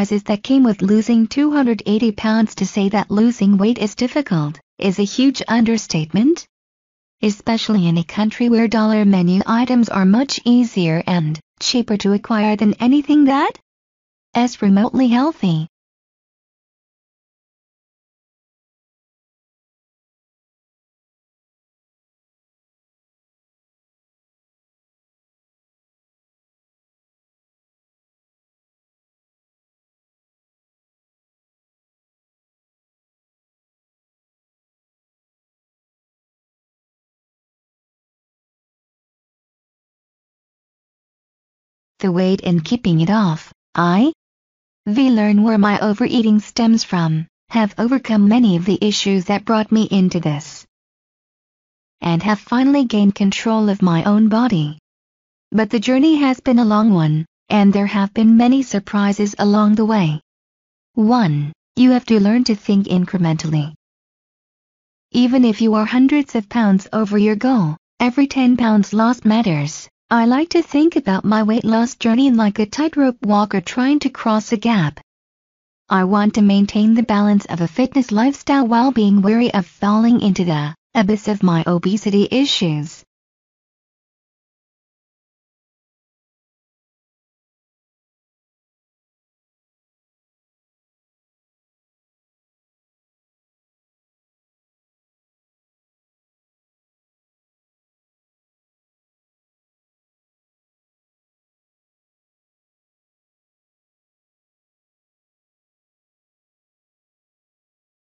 that came with losing 280 pounds to say that losing weight is difficult is a huge understatement. Especially in a country where dollar menu items are much easier and cheaper to acquire than anything that is remotely healthy. the weight and keeping it off. I v learn where my overeating stems from, have overcome many of the issues that brought me into this, and have finally gained control of my own body. But the journey has been a long one, and there have been many surprises along the way. 1. You have to learn to think incrementally. Even if you are hundreds of pounds over your goal, every 10 pounds lost matters. I like to think about my weight loss journey like a tightrope walker trying to cross a gap. I want to maintain the balance of a fitness lifestyle while being wary of falling into the abyss of my obesity issues.